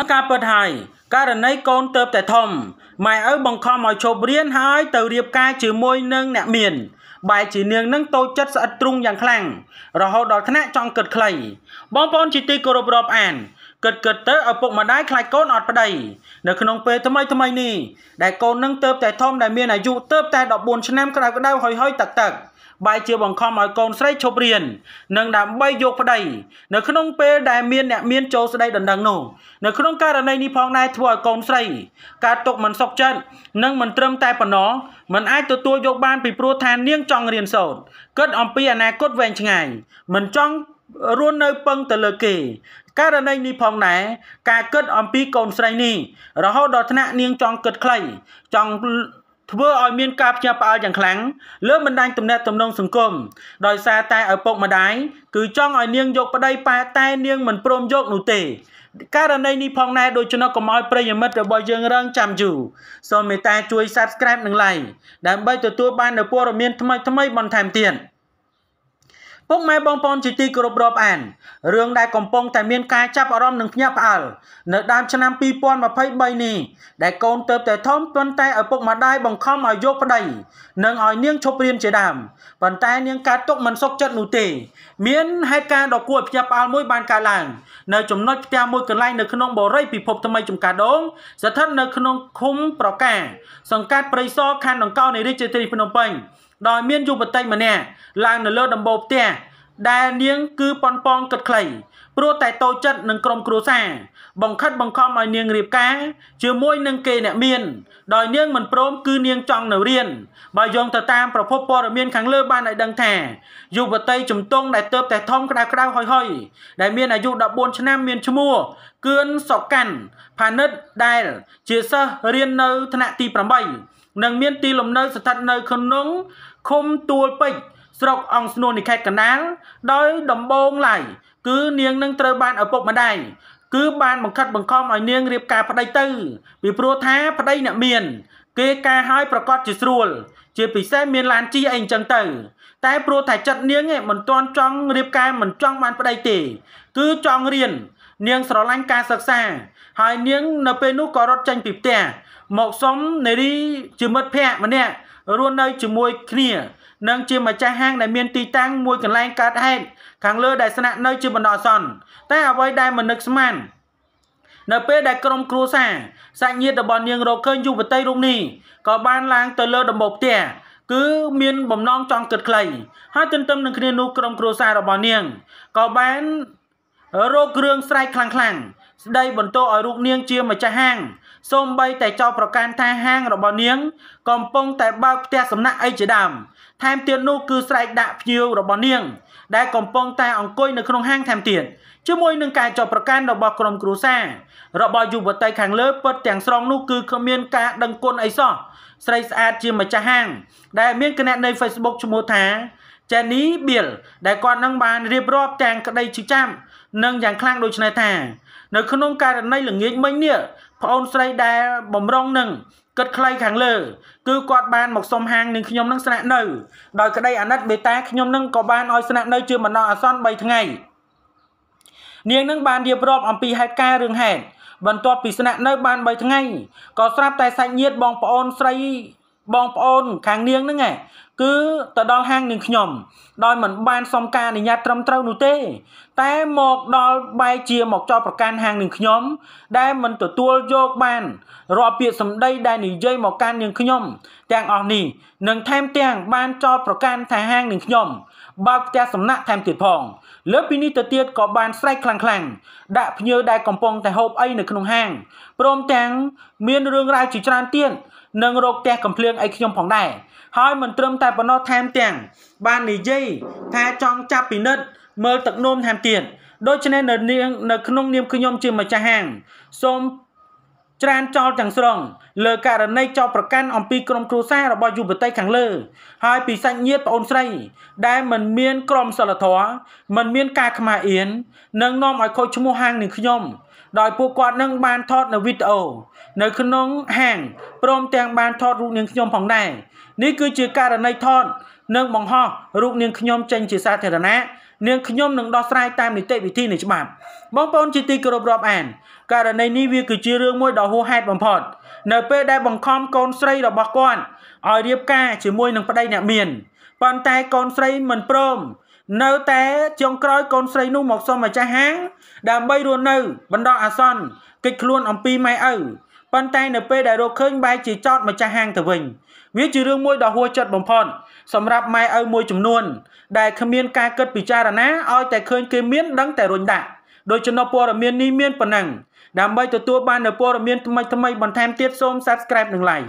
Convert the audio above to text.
ការពិតហើយករណីកូនទៅតែធំម៉ែឪបង្ខំឲ្យឈប់រៀនហើយទៅរៀបការជាមួយនឹង អ្នកមានបែជានាងនឹងតូចចិត្តស្អិតទ្រុងយ៉ាងខ្លាំងរហូតដល់ថ្នាក់ចង់កឹតខ្លីបងប្អូនជាទីគោរពរាប់អានគិតគិតទៅឪពុកម្ដាយខ្លាចកូនអត់ប្តី នៅក្នុងពេលថ្មីថ្មីនេះដែលកូននឹងទៅតែធំដែលមានអាយុទៅតែ14ឆ្នាំក្តៅក្តៅហុយហុយទឹកទឹកបាយជាបង្ខំឲ្យកូនស្រីឈប់រៀននិងដើម្បីយកប្តីនៅក្នុងពេលដែលមានអ្នកមានចូលស្ដីដណ្ដឹងនោះនៅក្នុងករណីនេះផងដែរធ្វើឲ្យកូនស្រីការຕົកមិនសុខចិត្តនិងមិនត្រឹមតែប៉ុណ្ណោះមិនអាចទទួលយកបានពីព្រោះថានាងចង់រៀនសូត្រគិតអំពីអនាគតវែងឆ្ងាយមិនចង់រស់នៅពឹងទៅលើគេករណីនេះផងដែរការគិតអំពីកូនស្រីនេះរហូតដល់ថ្នាក់នាងចង់គិតខ្លីចង់ធ្វើឲ្យមានការផ្ញើផ្អើលយ៉ាងខ្លាំងលើបណ្ដាញទំនាក់ទំនងសង្គមដោយសារតែឪពុកម្ដាយគឺចង់ឲ្យនាងយកប្តីប៉ែតែនាងមិនព្រមយកនោះទេករណីនេះផងដែរដូច្នោះកុំឲ្យប្រិយមិត្តរបស់យើងរងចាំយូរសូមមេត្តាជួយ Subscribe និង Like ដើម្បីទទួលបាននូវព័ត៌មានថ្មីៗបន្ថែមទៀត។ពុកម៉ែបងប្អូនជាទីគោរពរាប់អានរឿងដែលកំពុងតែមានការចាប់អារម្មណ៍និងភ្ញាក់ផ្អើលនៅដើមឆ្នាំ2023នេះដែលកូនទៅតែធំប៉ុន្តែឪពុកម្ដាយបង្ខំឲ្យយកប្តីនិងឲ្យនាងឈប់រៀនជាដើមប៉ុន្តែនាងកើតទុកមិនសុខចិត្តនោះទេមានហេតុការណ៍ដ៏គួរឲ្យភ្ញាក់ផ្អើលមួយបានកើតឡើងនៅចំណុចផ្ទះមួយកន្លែងនៅក្នុងបរិយពិភពថ្មីចំការដងស្ថិតនៅក្នុងឃុំប្រការសង្កាត់ព្រៃសរខណ្ឌដង្កោនៃរាជធានីភ្នំពេញដោយមានយុវតីម្នាក់ឡើងនៅលើ ដំបូលផ្ទះដែលនាងគឺប៉ុនប៉ងគិតខ្លីព្រោះតែតូចចិត្តនឹងក្រុមគ្រួសារបង្ខិតបង្ខំឲ្យនាងរៀបការជាមួយនឹងគេអ្នកមាន ដោយនាងមិនព្រមគឺនាងចង់នៅរៀនបើយោងទៅតាមប្រភពព័ត៌មានខាងលើបានឲ្យដឹងថាយុវតីជំទង់ដែលទៅតែធំក្តៅក្តៅហុយហុយដែលមានអាយុ14ឆ្នាំមានឈ្មោះគឿនសុកកាន់ផានិតដែលជាសិស្សរៀននៅថ្នាក់ទី8និងមានទីលំនៅស្ថិតនៅក្នុងឃុំទួលពេជ្រស្រុកអង្គស្នួននៃខេត្តកណ្ដាលដោយដំបងឡៃគឺនាងនឹងត្រូវបានឪពុកម្ដាយគឺបានបង្ខិតបង្ខំឲ្យនាងរៀបការប្តីទៅពីព្រោះថាប្តីអ្នកមាន គេការឲ្យប្រកាសជាស្រួល ជាពិសេសមានឡានជីអីអញ្ចឹងទៅ តែព្រោះតែចិត្តនាងឯងមិនទាន់ចង់រៀបការមិនចង់បានប្តីទេគឺចង់រៀននាងស្រឡាញ់ការសិក្សាហើយនាងនៅពេលនោះក៏រត់ចេញពីផ្ទះមកសុំនារីជាមិត្តភក្តិម្នាក់រស់នៅជាមួយគ្នានិងជាម្ចាស់ហាងដែលមានទីតាំងមួយកន្លែងកើតហេតុខាងលើដែលស្នាក់នៅជាបណ្ដោះអាសន្នតែអ្វីដែលមិននឹកស្មាននៅពេលដែលក្រុមគ្រួសារសាច់ញាតិរបស់នាងរកឃើញយុវតីរូបនេះក៏បានឡើងទៅលើដំបូលផ្ទះគឺមានបំណងចង់គិតខ្លីហើយទន្ទឹមនឹងគ្នានោះក្រុមគ្រួសាររបស់នាងក៏បានរោគគ្រឿងស្រែកខ្លាំងៗស្ដីបន្ទោឲ្យរូបនាង ជាម្ចាស់ហាង សូម្បីតែចោលប្រកាន់ថាហាងរបស់នាងកំពុងតែបើកផ្ទះសំណាក់អីជាដើមថែមទៀតនោះគឺស្រែកដាក់ភ្ញៀវរបស់នាងដែលកំពុងតែអង្គុយនៅក្នុងហាងថែមទៀតជាមួយនឹងការចោលប្រកាន់របស់ក្រុមគ្រួសាររបស់យុវតីខាងលើពិតទាំងស្រុងនោះគឺគ្មានការដឹងគុណអីសោះស្រីស្អាតជាម្ចាស់ហាង ដែលមានគណនី Facebook ឈ្មោះថា Jenny Bill ដែលគាត់នឹងបានរៀបរាប់ទាំងក្តីជាចាំនិងយ៉ាងខ្លាំងដូចនេះថានៅក្នុងករណីល្ងាចមិញនេះប្អូនស្រីដែល បំរុងនឹងគិតខ្លីខាងលើគឺគាត់បានមកសុំហាងនឹងខ្ញុំនឹងស្នាក់នៅដោយក្តីអាណិតមេត្តាខ្ញុំនឹងក៏បានឲ្យស្នាក់នៅជាបណ្ដោះអាសន្ន3ថ្ងៃនាងនឹងបានរៀបរាប់អំពីហេតុការណ៍រឿងហេតុបន្ទាប់ពីស្នាក់នៅ បាន3ថ្ងៃក៏ស្រាប់តែសាច់ញាតិបងប្អូនស្រីបងប្អូនខាងនាងហ្នឹងឯងគឺទៅដល់ហាងនាងខ្ញុំដោយមិនបានសុំការអនុញ្ញាតត្រឹមត្រូវនោះទេ តែមកដល់បែរជាមកចោទប្រកាន់ហាងនាងខ្ញុំដែលមិនទទួលយកបានរាល់ពាក្យសម្ដីដែលនិយាយមកកាន់នាងខ្ញុំទាំងអស់នេះនឹងថែមទាំងបានចោទប្រកាន់ថាហាងនាងខ្ញុំបើកផ្ទះសំណាក់ថែមទៀតផងលើពីនេះទៅទៀតក៏បានស្រែកខ្លាំងខ្លាំងដាក់ភ្ញៀវដែលកំពុងតែហូបអីនៅក្នុងហាងព្រមទាំងមានរឿងរ៉ាវជាច្រើនទៀតនឹងរោគផ្ទះកំភ្លៀងអីខ្ញុំផងដែរហើយមិនត្រឹមតែប៉ុណ្ណោះថែមទាំងបាននិយាយថាចង់ចាប់ពិនិត្យមើលទឹកនោមថែមទៀតដូច្នេះនៅនាងនៅក្នុងនាមខ្ញុំជាម្ចាស់ហាងសូមច្រានចោលទាំងស្រុងលើករណីចោលប្រកាន់អំពីក្រុមគ្រួសាររបស់យុវតីខាងលើ ហើយ ពីសាច់ញាតិប្អូនស្រី ដែលមិនមានក្រមសីលធម៌មិនមាន ការខ្មាស់អៀននិងនាំឲ្យខូចឈ្មោះហាងនឹងខ្ញុំដោយពួកគាត់នឹងបានថតនៅវីដេអូនៅក្នុងហាងព្រមទាំងបានថតរូបនាងខ្ញុំផងដែរនេះគឺជាករណីថតនិងបង្ហោះរូបនាងខ្ញុំចេញជាសាធារណៈនាងខ្ញុំនឹងដោះស្រាយតាមនីតិវិធីនៃច្បាប់បងប្អូនជាទីគោរពរាប់អានករណីនេះវាគឺជារឿងមួយដ៏ហួសហេតុបំផុតនៅពេលដែលបង្ខំកូនស្រីរបស់គាត់ឲ្យរៀបការជាមួយនឹងប្តីអ្នកមានប៉ុន្តែកូនស្រីមិនព្រមនៅតែចុងក្រោយកូនស្រីនោះមកសុំម្ចាស់ហាង ដើម្បីរស់នៅបណ្ដោះអាសន្នកិច្ចខ្លួនអំពីម៉ែឪប៉ុន្តែនៅពេលដែលរកឃើញបែរជាចោតម្ចាស់ហាងទៅវិញវាជារឿងមួយដ៏ហួសចិត្តបំផុត សម្រាប់ម៉ែឪមួយចំនួនដែលគ្មានការគិតពិចារណាឲ្យតែឃើញគេមានដឹងតែរុញដាក់ដោយចំណុះព័ត៌មាននេះមានប៉ុណ្ណឹងដើម្បីទទួលបាននូវព័ត៌មានថ្មីៗបន្ថែមទៀតសូម Subscribe និង Like